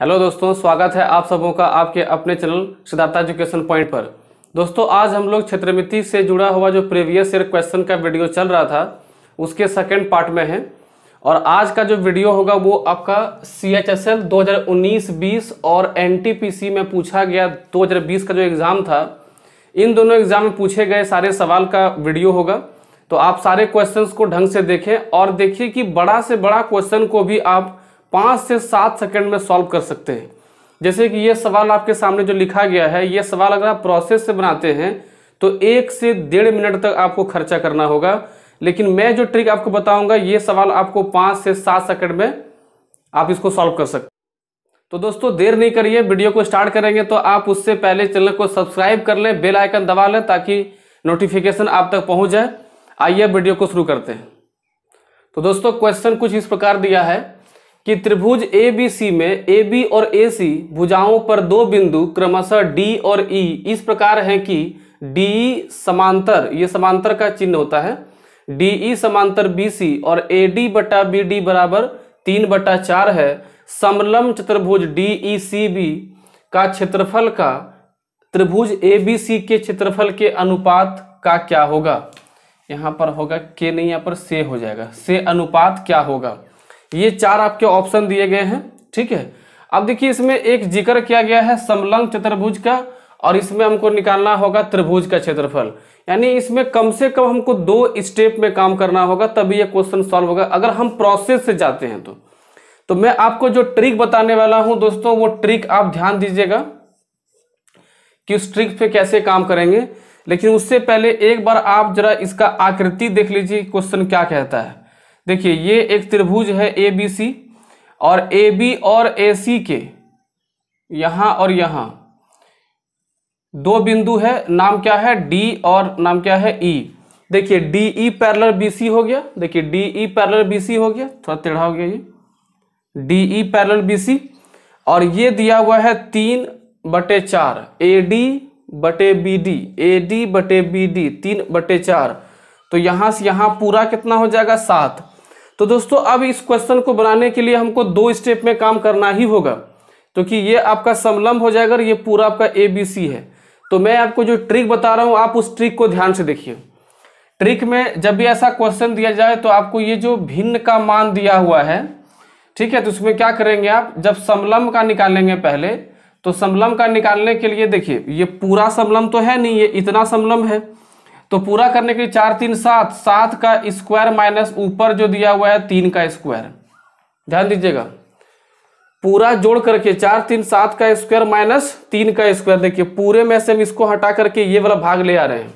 Hello दोस्तों स्वागत है आप सबों का आपके अपने चैनल सिद्धार्थ एजुकेशन पॉइंट पर दोस्तों आज हम लोग क्षेत्रमिति से जुड़ा हुआ जो प्रीवियस ईयर क्वेश्चन का वीडियो चल रहा था उसके सेकेंड पार्ट में है और आज का जो वीडियो होगा वो आपका सी एच एस एल दो और एन में पूछा गया बीस का जो एग्ज़ाम था इन दोनों एग्ज़ाम में पूछे गए सारे सवाल का वीडियो होगा तो आप सारे क्वेश्चंस को ढंग से देखें और देखिए कि बड़ा से बड़ा क्वेश्चन को भी आप पाँच से सात सेकंड में सॉल्व कर सकते हैं जैसे कि ये सवाल आपके सामने जो लिखा गया है ये सवाल अगर आप प्रोसेस से बनाते हैं तो एक से डेढ़ मिनट तक आपको खर्चा करना होगा लेकिन मैं जो ट्रिक आपको बताऊंगा ये सवाल आपको पाँच से सात सेकंड में आप इसको सॉल्व कर सकते तो दोस्तों देर नहीं करिए वीडियो को स्टार्ट करेंगे तो आप उससे पहले चैनल को सब्सक्राइब कर लें बेल आइकन दबा लें ताकि नोटिफिकेशन आप तक पहुंच जाए आइए वीडियो को शुरू करते हैं तो दोस्तों क्वेश्चन कुछ इस प्रकार दिया है कि त्रिभुज ए बी सी में ए बी और ए सी भुजाओं पर दो बिंदु क्रमशः डी और ई e, इस प्रकार हैं कि डी e समांतर ये समांतर का चिन्ह होता है डी ई e समांतर बी सी और ए डी बटा बी डी बराबर तीन बटा चार है समलम चतुर्भुज डी ई सी बी का क्षेत्रफल का त्रिभुज ए बी सी के क्षेत्रफल के अनुपात का क्या होगा यहाँ पर होगा के नहीं यहाँ पर से हो जाएगा से अनुपात क्या होगा ये चार आपके ऑप्शन दिए गए हैं ठीक है अब देखिए इसमें एक जिक्र किया गया है समलंग चतुर्भुज का और इसमें हमको निकालना होगा त्रिभुज का क्षेत्रफल यानी इसमें कम से कम हमको दो स्टेप में काम करना होगा तभी ये क्वेश्चन सॉल्व होगा अगर हम प्रोसेस से जाते हैं तो तो मैं आपको जो ट्रिक बताने वाला हूं दोस्तों वो ट्रिक आप ध्यान दीजिएगा कि उस ट्रिक पे कैसे काम करेंगे लेकिन उससे पहले एक बार आप जरा इसका आकृति देख लीजिए क्वेश्चन क्या कहता है देखिए ये एक त्रिभुज है ए बी सी और ए बी और ए सी के यहाँ और यहां दो बिंदु है नाम क्या है डी और नाम क्या है ई e। देखिए D E parallel B C हो गया देखिए D E parallel B C हो गया थोड़ा टेढ़ा हो गया ये D E parallel B C और ये दिया हुआ है तीन बटे चार ए डी बटे बी डी ए डी बटे बी डी तीन बटे चार तो यहाँ से यहाँ पूरा कितना हो जाएगा सात तो दोस्तों अब इस क्वेश्चन को बनाने के लिए हमको दो स्टेप में काम करना ही होगा क्योंकि तो ये आपका समलम्ब हो जाएगा ये पूरा आपका ए बी सी है तो मैं आपको जो ट्रिक बता रहा हूँ आप उस ट्रिक को ध्यान से देखिए ट्रिक में जब भी ऐसा क्वेश्चन दिया जाए तो आपको ये जो भिन्न का मान दिया हुआ है ठीक है तो उसमें क्या करेंगे आप जब समलम्ब का निकालेंगे पहले तो समलम्ब का निकालने के लिए देखिए ये पूरा समलम्ब तो है नहीं ये इतना समलम्ब है तो पूरा करने के लिए चार तीन सात सात का स्क्वायर माइनस ऊपर जो दिया हुआ है तीन का स्क्वायर ध्यान दीजिएगा पूरा जोड़ करके चार तीन सात का स्क्वायर माइनस तीन का स्क्वायर देखिए पूरे में से हम इसको हटा करके ये वाला भाग ले आ रहे हैं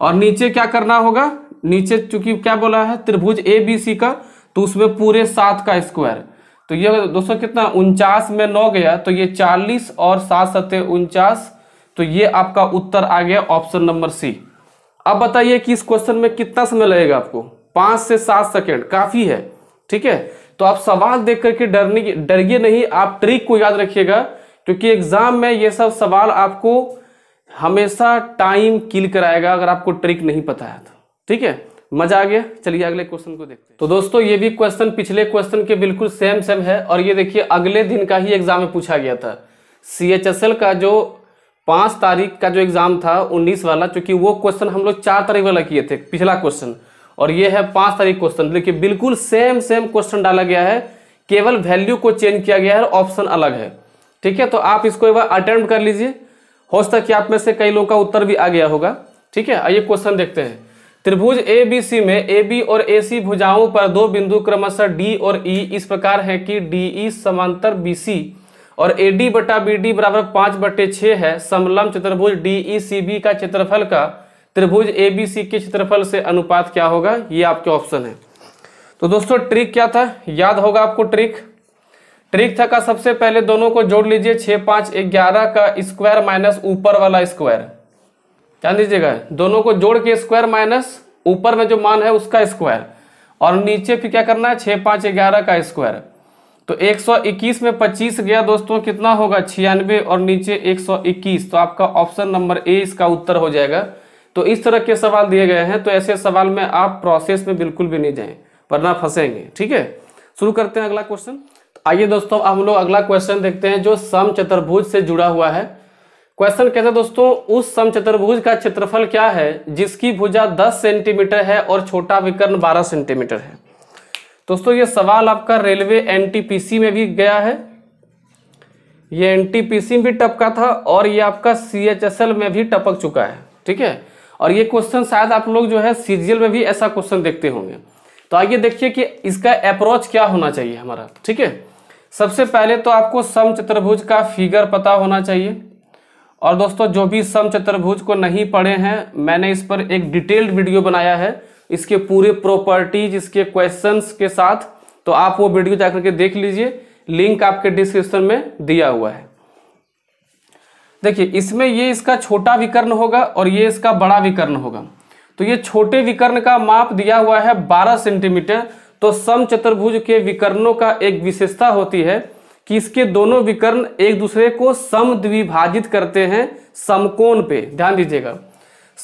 और नीचे क्या करना होगा नीचे चूंकि क्या बोला है त्रिभुज ए बी सी का तो उसमें पूरे सात का स्क्वायर तो ये दोस्तों कितना उनचास में नौ गया तो ये चालीस और सात सत्य उनचास तो ये आपका उत्तर आ गया ऑप्शन नंबर सी अब बताइए कि इस क्वेश्चन में कितना समय लगेगा आपको पांच से सात सेकेंड काफ़ी है ठीक है तो आप सवाल देख करके डरने डरिए नहीं आप ट्रिक को याद रखिएगा क्योंकि एग्जाम में ये सब सवाल आपको हमेशा टाइम किल कराएगा अगर आपको ट्रिक नहीं पता है तो ठीक है मजा आ गया चलिए अगले क्वेश्चन को देखते हैं तो दोस्तों ये भी क्वेश्चन पिछले क्वेश्चन के बिल्कुल सेम सेम है और ये देखिए अगले दिन का ही एग्जाम में पूछा गया था सी का जो पाँच तारीख का जो एग्ज़ाम था उन्नीस वाला चूँकि वो क्वेश्चन हम लोग चार तारीख वाला किए थे पिछला क्वेश्चन और ये है पाँच तारीख क्वेश्चन देखिए बिल्कुल सेम सेम क्वेश्चन डाला गया है केवल वैल्यू को चेंज किया गया है ऑप्शन अलग है ठीक है तो आप इसको एक बार अटेम्प्ट कर लीजिए हो सकता है कि आप में से कई लोगों का उत्तर भी आ गया होगा ठीक है आइए क्वेश्चन देखते हैं त्रिभुज ए बी सी में ए बी और ए सी भुजाओं पर दो बिंदु क्रमशः डी और ई e इस प्रकार है कि डी ई e समांतर बी सी और ए डी बटा बी डी बराबर पांच बटे छे है समलम चतुर्भुज डी ई सी बी का क्षेत्रफल का त्रिभुज ए बी सी के क्षेत्रफल से अनुपात क्या होगा ये आपके ऑप्शन है तो दोस्तों ट्रिक क्या था याद होगा आपको ट्रिक ट्रिक था का सबसे पहले दोनों को जोड़ लीजिए छ पांच ग्यारह का स्क्वायर माइनस ऊपर वाला स्क्वायर ध्यान दीजिएगा दोनों को जोड़ के स्क्वायर माइनस ऊपर में जो मान है उसका स्क्वायर और नीचे फिर क्या करना है छह पांच ग्यारह का स्क्वायर तो 121 में 25 गया दोस्तों कितना होगा छियानवे और नीचे 121 तो आपका ऑप्शन नंबर ए इसका उत्तर हो जाएगा तो इस तरह के सवाल दिए गए हैं तो ऐसे सवाल में आप प्रोसेस में बिल्कुल भी नहीं जाएं वरना फंसेंगे ठीक है शुरू करते हैं अगला क्वेश्चन तो आइए दोस्तों हम लोग अगला क्वेश्चन देखते हैं जो सम चतुर्भुज से जुड़ा हुआ है क्वेश्चन कहते हैं दोस्तों उस सम चतुर्भुज का क्षेत्रफल क्या है जिसकी भुजा दस सेंटीमीटर है और छोटा विकर्ण बारह सेंटीमीटर है दोस्तों ये सवाल आपका रेलवे एनटीपीसी में भी गया है ये एनटीपीसी में भी टपका था और ये आपका सीएचएसएल में भी टपक चुका है ठीक है और ये क्वेश्चन शायद आप लोग जो है सीजीएल में भी ऐसा क्वेश्चन देखते होंगे तो आइए देखिए कि इसका अप्रोच क्या होना चाहिए हमारा ठीक है सबसे पहले तो आपको सम चतुर्भुज का फिगर पता होना चाहिए और दोस्तों जो भी सम चतुर्भुज को नहीं पढ़े हैं मैंने इस पर एक डिटेल्ड वीडियो बनाया है इसके पूरे प्रॉपर्टीज इसके क्वेश्चंस के साथ तो आप वो वीडियो जाकर के देख लीजिए लिंक आपके डिस्क्रिप्शन में दिया हुआ है देखिए इसमें ये इसका छोटा विकर्ण होगा और ये इसका बड़ा विकर्ण होगा तो ये छोटे विकर्ण का माप दिया हुआ है 12 सेंटीमीटर तो सम चतुर्भुज के विकर्णों का एक विशेषता होती है कि इसके दोनों विकर्ण एक दूसरे को समद्विभाजित करते हैं समकोण पे ध्यान दीजिएगा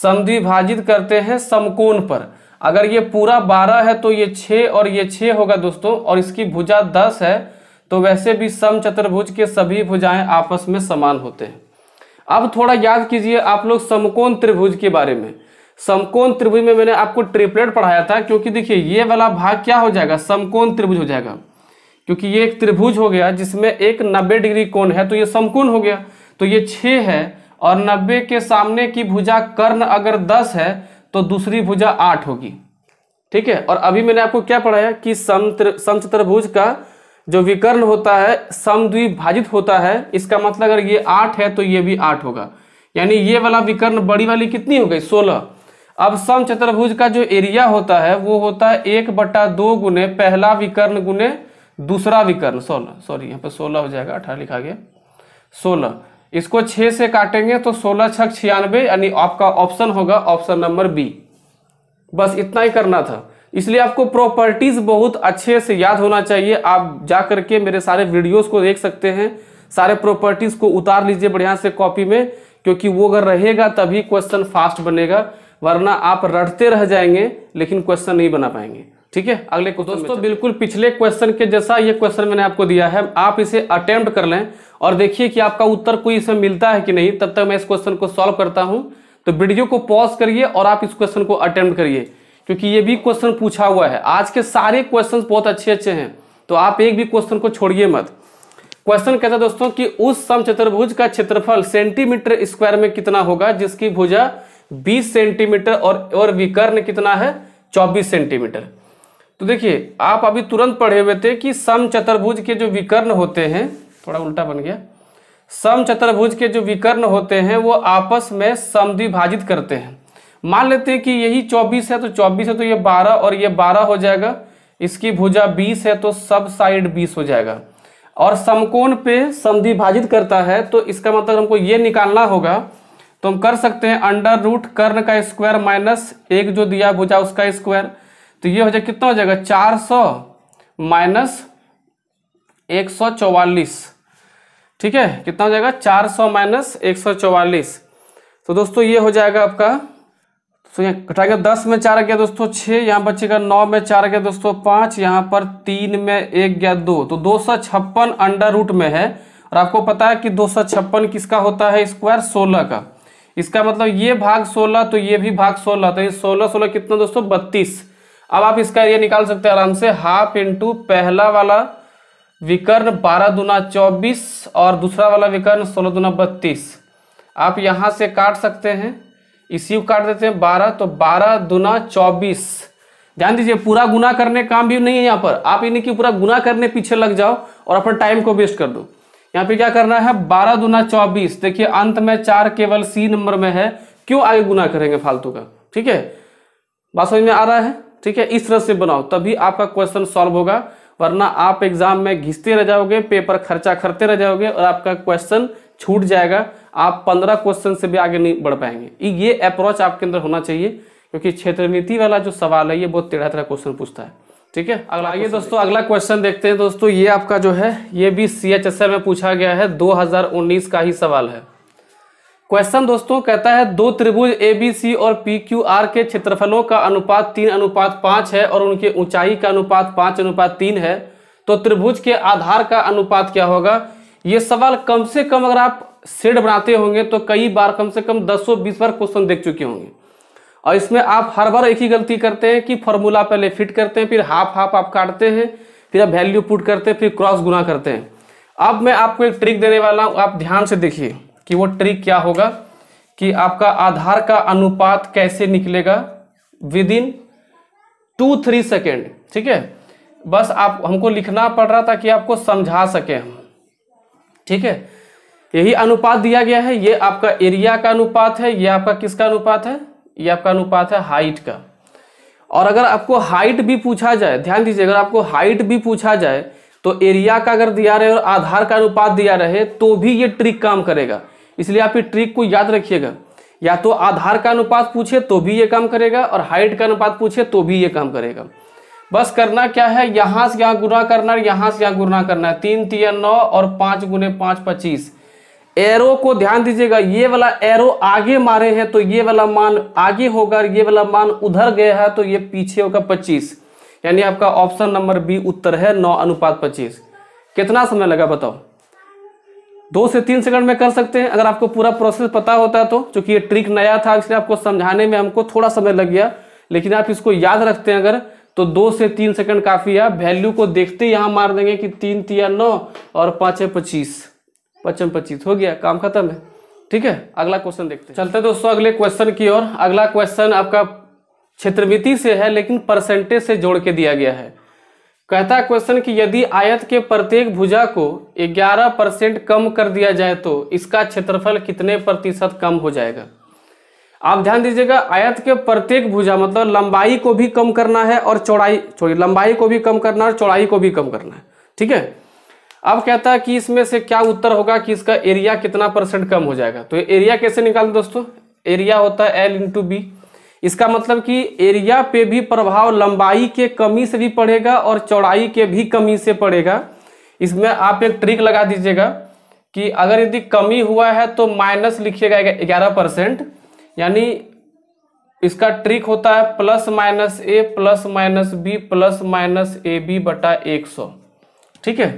समद्विभाजित करते हैं समकोण पर अगर ये पूरा बारह है तो ये छः और ये छः होगा दोस्तों और इसकी भुजा दस है तो वैसे भी सम चतुर्भुज के सभी भुजाएं आपस में समान होते हैं अब थोड़ा याद कीजिए आप लोग समकोण त्रिभुज के बारे में समकोण त्रिभुज में मैंने आपको ट्रिपलेट पढ़ाया था क्योंकि देखिए ये वाला भाग क्या हो जाएगा समकोण त्रिभुज हो जाएगा क्योंकि ये एक त्रिभुज हो गया जिसमें एक नब्बे डिग्री कोण है तो ये समकोण हो गया तो ये छे है और नब्बे के सामने की भुजा कर्ण अगर दस है तो दूसरी भुजा आठ होगी ठीक है और अभी मैंने आपको क्या पढ़ाया कि समचतुर्भुज का जो विकर्ण होता है समद्विभाजित होता है इसका मतलब अगर ये आठ है तो ये भी आठ होगा यानी ये वाला विकर्ण बड़ी वाली कितनी हो गई सोलह अब समचतुर्भुज का जो एरिया होता है वो होता है एक बटा दो गुने पहला विकर्ण गुने दूसरा विकर्ण सोलह सॉरी यहाँ पर सोलह हो जाएगा अठारह लिखा गया सोलह इसको छः से काटेंगे तो सोलह छक छियानवे यानी आपका ऑप्शन होगा ऑप्शन नंबर बी बस इतना ही करना था इसलिए आपको प्रॉपर्टीज़ बहुत अच्छे से याद होना चाहिए आप जा करके मेरे सारे वीडियोस को देख सकते हैं सारे प्रॉपर्टीज़ को उतार लीजिए बढ़िया से कॉपी में क्योंकि वो अगर रहेगा तभी क्वेश्चन फास्ट बनेगा वरना आप रटते रह जाएंगे लेकिन क्वेश्चन नहीं बना पाएंगे ठीक है अगले क्वेश्चन दोस्तों बिल्कुल पिछले क्वेश्चन के जैसा ये क्वेश्चन मैंने आपको दिया है आप इसे अटेम्प्ट कर लें और देखिए कि आपका उत्तर कोई इसमें मिलता है कि नहीं तब तक मैं इस क्वेश्चन को सॉल्व करता हूं तो वीडियो को पॉज करिए और आप इस क्वेश्चन को अटेम्प्ट करिए क्योंकि ये भी क्वेश्चन पूछा हुआ है आज के सारे क्वेश्चन बहुत अच्छे अच्छे हैं तो आप एक भी क्वेश्चन को छोड़िए मत क्वेश्चन कहता है दोस्तों कि उस समचतुर्भुज का क्षेत्रफल सेंटीमीटर स्क्वायर में कितना होगा जिसकी भुजा 20 सेंटीमीटर और और विकर्ण कितना है 24 सेंटीमीटर तो देखिए आप अभी तुरंत पढ़े हुए थे कि सम चतुर्भुज के जो विकर्ण होते हैं थोड़ा उल्टा बन गया सम चतुर्भुज के जो विकर्ण होते हैं वो आपस में समद्विभाजित करते हैं मान लेते हैं कि यही चौबीस है तो चौबीस है तो ये बारह और ये बारह हो जाएगा इसकी भुजा बीस है तो सब साइड बीस हो जाएगा और समकोण पे समद्विभाजित करता है तो इसका मतलब हमको ये निकालना होगा तो हम कर सकते हैं अंडर रूट कर्ण का स्क्वायर माइनस एक जो दिया भुजा उसका स्क्वायर तो ये हो जाएगा कितना हो जाएगा चार सौ माइनस एक सौ चौवालीस ठीक है कितना हो जाएगा चार सौ माइनस एक सौ चौवालीस तो दोस्तों ये हो जाएगा आपका तो यहाँ घटा गया दस में चार गया दोस्तों छः यहाँ बचेगा नौ में चार गया दोस्तों पाँच यहाँ पर तीन में एक गया दो तो दो सौ छप्पन अंडर रूट में है और आपको पता है कि दो सौ छप्पन किसका होता है स्क्वायर सोलह का इसका मतलब ये भाग सोलह तो ये भी भाग सोलह तो ये सोलह सोलह कितना दोस्तों बत्तीस अब आप इसका ये निकाल सकते हैं आराम से हाफ इंटू पहला वाला विकर्ण बारह दुना चौबीस और दूसरा वाला विकर्ण सोलह दुना बत्तीस आप यहाँ से काट सकते हैं इसी को काट देते हैं बारह तो बारह दुना चौबीस ध्यान दीजिए पूरा गुना करने काम भी नहीं है यहाँ पर आप इन्हें की पूरा गुना करने पीछे लग जाओ और अपना टाइम को वेस्ट कर दो यहाँ पे क्या करना है बारह दुना चौबीस देखिए अंत में चार केवल सी नंबर में है क्यों आगे गुना करेंगे फालतू का ठीक है बात समझ में आ रहा है ठीक है इस तरह से बनाओ तभी आपका क्वेश्चन सॉल्व होगा वरना आप एग्जाम में घिसते रह जाओगे पेपर खर्चा करते रह जाओगे और आपका क्वेश्चन छूट जाएगा आप पंद्रह क्वेश्चन से भी आगे नहीं बढ़ पाएंगे ये अप्रोच आपके अंदर होना चाहिए क्योंकि क्षेत्र नीति वाला जो सवाल है ये बहुत तेरा तेरा क्वेश्चन पूछता है ठीक है अगला ये दोस्तों अगला क्वेश्चन देखते हैं दोस्तों ये आपका जो है ये भी सी में पूछा गया है दो का ही सवाल है क्वेश्चन दोस्तों कहता है दो त्रिभुज ए बी सी और पी क्यू आर के क्षेत्रफलों का अनुपात तीन अनुपात पाँच है और उनकी ऊंचाई का अनुपात पाँच अनुपात तीन है तो त्रिभुज के आधार का अनुपात क्या होगा ये सवाल कम से कम अगर आप सेड बनाते होंगे तो कई बार कम से कम दस सौ बीस बार क्वेश्चन देख चुके होंगे और इसमें आप हर बार एक ही गलती करते हैं कि फॉर्मूला पहले फिट करते हैं फिर हाफ हाफ आप काटते हैं फिर आप वैल्यू पुट करते हैं फिर क्रॉस गुना करते हैं अब मैं आपको एक ट्रिक देने वाला हूँ आप ध्यान से देखिए कि वो ट्रिक क्या होगा कि आपका आधार का अनुपात कैसे निकलेगा within two three second ठीक है बस आप हमको लिखना पड़ रहा ताकि आपको समझा सके हम ठीक है यही अनुपात दिया गया है ये आपका एरिया का अनुपात है ये आपका किसका अनुपात है ये आपका अनुपात है हाइट का और अगर आपको हाइट भी पूछा जाए ध्यान दीजिए अगर आपको हाइट भी पूछा जाए तो एरिया का अगर दिया रहे और आधार का अनुपात दिया रहे तो भी ये ट्रिक काम करेगा इसलिए आप ये ट्रिक को याद रखिएगा या तो आधार का अनुपात पूछे तो भी ये काम करेगा और हाइट का अनुपात पूछे तो भी ये काम करेगा बस करना क्या है यहाँ से यहाँ गुना करना है यहाँ से यहाँ गुना करना है तीन तीन नौ और पाँच गुने पाँच पच्चीस एरो को ध्यान दीजिएगा ये वाला एरो आगे मारे हैं तो ये वाला मान आगे होगा ये वाला मान उधर गया है तो ये पीछे होगा पच्चीस यानी आपका ऑप्शन नंबर बी उत्तर है नौ अनुपात पच्चीस कितना समय लगा बताओ दो से तीन सेकंड में कर सकते हैं अगर आपको पूरा प्रोसेस पता होता है तो चूंकि ये ट्रिक नया था इसलिए आपको समझाने में हमको थोड़ा समय लग गया लेकिन आप इसको याद रखते हैं अगर तो दो से तीन सेकंड काफ़ी है वैल्यू को देखते ही यहाँ मार देंगे कि तीन तिया नौ और पांच है पच्चीस पचम पच्चीस हो गया काम खत्म है ठीक है अगला क्वेश्चन देखते हैं चलते दोस्तों अगले क्वेश्चन की ओर अगला क्वेश्चन आपका क्षेत्रमिति से है लेकिन परसेंटेज से जोड़ के दिया गया है कहता क्वेश्चन कि यदि आयत के प्रत्येक भुजा को 11 परसेंट कम कर दिया जाए तो इसका क्षेत्रफल कितने प्रतिशत कम हो जाएगा आप ध्यान दीजिएगा आयत के प्रत्येक भुजा मतलब लंबाई को भी कम करना है और चौड़ाई चौड़ी लंबाई को भी कम करना है और चौड़ाई को भी कम करना है ठीक है अब कहता है कि इसमें से क्या उत्तर होगा कि इसका एरिया कितना परसेंट कम हो जाएगा तो एरिया कैसे निकाल दोस्तों एरिया होता है एल इंटू बी इसका मतलब कि एरिया पे भी प्रभाव लंबाई के कमी से भी पड़ेगा और चौड़ाई के भी कमी से पड़ेगा इसमें आप एक ट्रिक लगा दीजिएगा कि अगर यदि कमी हुआ है तो माइनस लिखिएगा ग्यारह परसेंट यानी इसका ट्रिक होता है plus minus A plus minus B plus minus A B बटा एक सौ ठीक है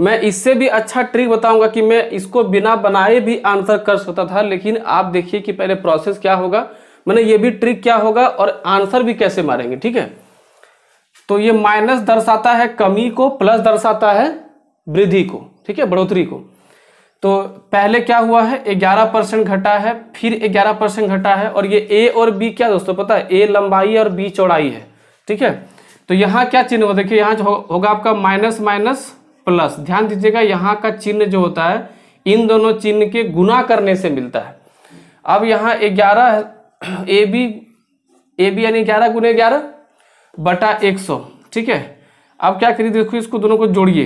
मैं इससे भी अच्छा ट्रिक बताऊंगा कि मैं इसको बिना बनाए भी आंसर कर सकता था लेकिन आप देखिए कि पहले प्रोसेस क्या होगा मैंने ये भी ट्रिक क्या होगा और आंसर भी कैसे मारेंगे ठीक है तो ये माइनस दर्शाता है कमी को प्लस दर्शाता है वृद्धि को ठीक है बढ़ोतरी को तो पहले क्या हुआ है 11 परसेंट घटा है फिर ग्यारह परसेंट घटा है और ये ए और बी क्या दोस्तों पता है ए लंबाई और बी चौड़ाई है ठीक है तो यहाँ क्या चिन्ह होगा देखिए यहाँ होगा आपका माइनस माइनस प्लस ध्यान दीजिएगा यहाँ का चिन्ह जो होता है इन दोनों चिन्ह के गुना करने से मिलता है अब यहाँ ग्यारह ए बी ए बी यानी ग्यारह गुने ग्यारह बटा एक सौ ठीक है अब क्या करिए देखो इसको दोनों को जोड़िए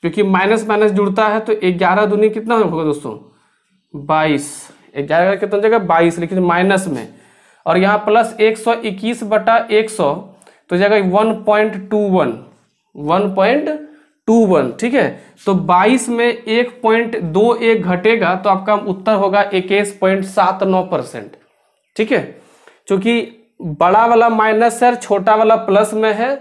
क्योंकि माइनस माइनस जुड़ता है तो ग्यारह दूनी कितना होगा दोस्तों बाईस ग्यारह ग्यारह कितना जाएगा बाईस लेकिन माइनस में और यहाँ प्लस एक सौ इक्कीस बटा एक सौ तो जाएगा one point two one one point two one ठीक है तो बाईस में एक पॉइंट दो एक घटेगा तो आपका उत्तर होगा इक्कीस पॉइंट सात नौ परसेंट ठीक है चूंकि बड़ा वाला माइनस है छोटा वाला प्लस में है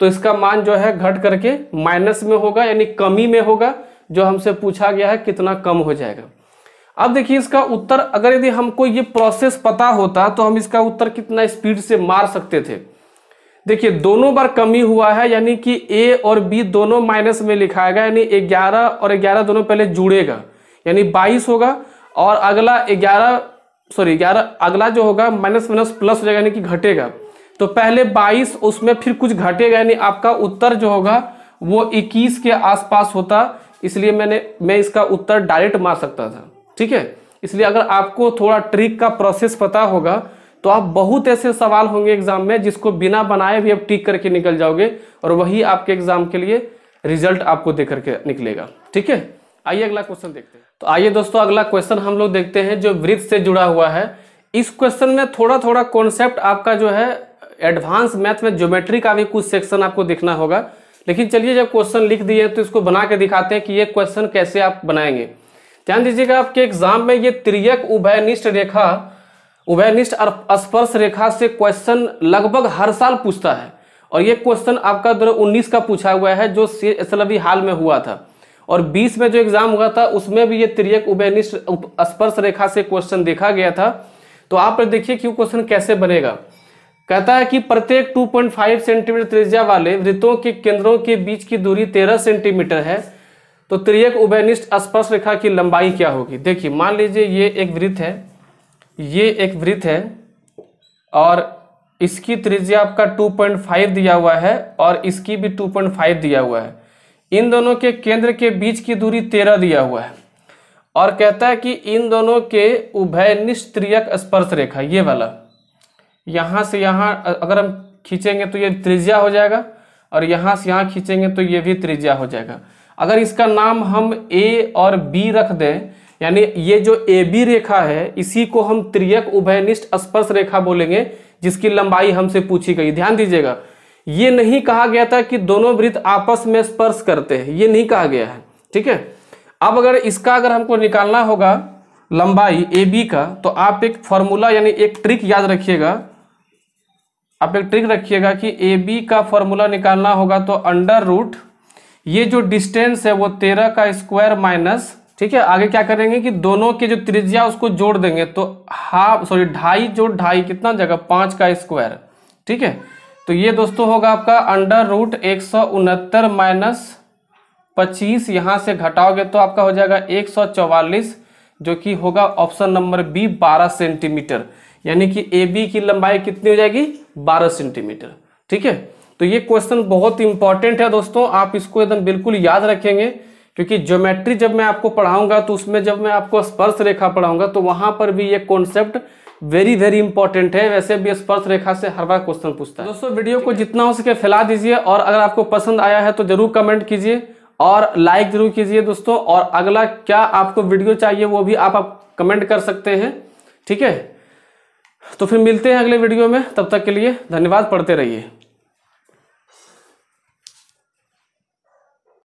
तो इसका मान जो है घट करके माइनस में होगा यानी कमी में होगा जो हमसे पूछा गया है कितना कम हो जाएगा अब देखिए इसका उत्तर अगर यदि हमको ये प्रोसेस पता होता तो हम इसका उत्तर कितना स्पीड से मार सकते थे देखिए दोनों बार कमी हुआ है यानी कि ए और बी दोनों माइनस में लिखाएगा यानी 11 और 11 दोनों पहले जुड़ेगा यानी 22 होगा और अगला ग्यारह सॉरी ग्यारह अगला जो होगा माइनस माइनस प्लस हो जाएगा यानी कि घटेगा तो पहले बाईस उसमें फिर कुछ घटेगा यानी आपका उत्तर जो होगा वो इक्कीस के आसपास होता इसलिए मैंने मैं इसका उत्तर डायरेक्ट मार सकता था ठीक है इसलिए अगर आपको थोड़ा ट्रिक का प्रोसेस पता होगा तो आप बहुत ऐसे सवाल होंगे एग्जाम में जिसको बिना बनाए भी आप टिक करके निकल जाओगे और वही आपके एग्जाम के लिए रिजल्ट आपको दे करके निकलेगा ठीक है आइए अगला क्वेश्चन देखते हैं तो आइए दोस्तों अगला क्वेश्चन हम लोग देखते हैं जो वृत्त से जुड़ा हुआ है इस क्वेश्चन में थोड़ा थोड़ा कॉन्सेप्ट आपका जो है एडवांस मैथ में ज्योमेट्री का भी कुछ सेक्शन आपको दिखना होगा लेकिन चलिए जब क्वेश्चन लिख दिए तो इसको बना के दिखाते हैं कि ये क्वेश्चन कैसे आप बनाएंगे ध्यान दीजिएगा आपके एग्जाम में ये त्रियक उभयनिष्ठ रेखा उभयनिष्ठ स्पर्श रेखा से क्वेश्चन लगभग हर साल पूछता है और ये क्वेश्चन आपका दो उन्नीस का पूछा हुआ है जो एस हाल में हुआ था और 20 में जो एग्जाम हुआ था उसमें भी ये त्रियक उभयनिष्ठ स्पर्श रेखा से क्वेश्चन देखा गया था तो आप देखिए कि क्वेश्चन कैसे बनेगा कहता है कि प्रत्येक 2.5 सेंटीमीटर त्रिज्या वाले वृत्तों के केंद्रों के बीच की दूरी 13 सेंटीमीटर है तो त्रियक उभयनिष्ठ स्पर्श रेखा की लंबाई क्या होगी देखिए मान लीजिए ये एक वृत्त है ये एक वृत्त है और इसकी त्रिज्या आपका 2.5 दिया हुआ है और इसकी भी 2.5 दिया हुआ है इन दोनों के केंद्र के बीच की दूरी तेरह दिया हुआ है और कहता है कि इन दोनों के उभय निष्त्रियक स्पर्श रेखा ये वाला यहाँ से यहाँ अगर हम खींचेंगे तो ये त्रिज्या हो जाएगा और यहाँ से यहाँ खींचेंगे तो ये भी त्रिज्या हो जाएगा अगर इसका नाम हम ए और बी रख दें यानी ये जो ए बी रेखा है इसी को हम त्रियक उभयनिष्ठ स्पर्श रेखा बोलेंगे जिसकी लंबाई हमसे पूछी गई ध्यान दीजिएगा ये नहीं कहा गया था कि दोनों वृत्त आपस में स्पर्श करते हैं ये नहीं कहा गया है ठीक है अब अगर इसका अगर हमको निकालना होगा लंबाई ए बी का तो आप एक फॉर्मूला यानी एक ट्रिक याद रखिएगा आप एक ट्रिक रखिएगा कि ए बी का फॉर्मूला निकालना होगा तो अंडर रूट ये जो डिस्टेंस है वो तेरह का स्क्वायर माइनस ठीक है आगे क्या करेंगे कि दोनों के जो त्रिज्या उसको जोड़ देंगे तो हाफ सॉरी ढाई जो ढाई कितना जगह पांच का स्क्वायर ठीक है तो ये दोस्तों होगा आपका अंडर रूट एक सौ उनहत्तर माइनस पच्चीस यहाँ से घटाओगे तो आपका हो जाएगा एक सौ चौवालीस जो कि होगा ऑप्शन नंबर बी बारह सेंटीमीटर यानी कि ए बी की लंबाई कितनी हो जाएगी बारह सेंटीमीटर ठीक है तो ये क्वेश्चन बहुत इंपॉर्टेंट है दोस्तों आप इसको एकदम बिल्कुल याद रखेंगे क्योंकि ज्योमेट्री जब मैं आपको पढ़ाऊंगा तो उसमें जब मैं आपको स्पर्श रेखा पढ़ाऊंगा तो वहां पर भी ये कॉन्सेप्ट वेरी वेरी इंपॉर्टेंट है वैसे भी स्पर्श रेखा से हर बार क्वेश्चन पूछता है दोस्तों वीडियो को जितना हो सके फैला दीजिए और अगर आपको पसंद आया है तो जरूर कमेंट कीजिए और लाइक जरूर कीजिए दोस्तों और अगला क्या आपको वीडियो चाहिए वो भी आप, आप कमेंट कर सकते हैं ठीक है तो फिर मिलते हैं अगले वीडियो में तब तक के लिए धन्यवाद पढ़ते रहिए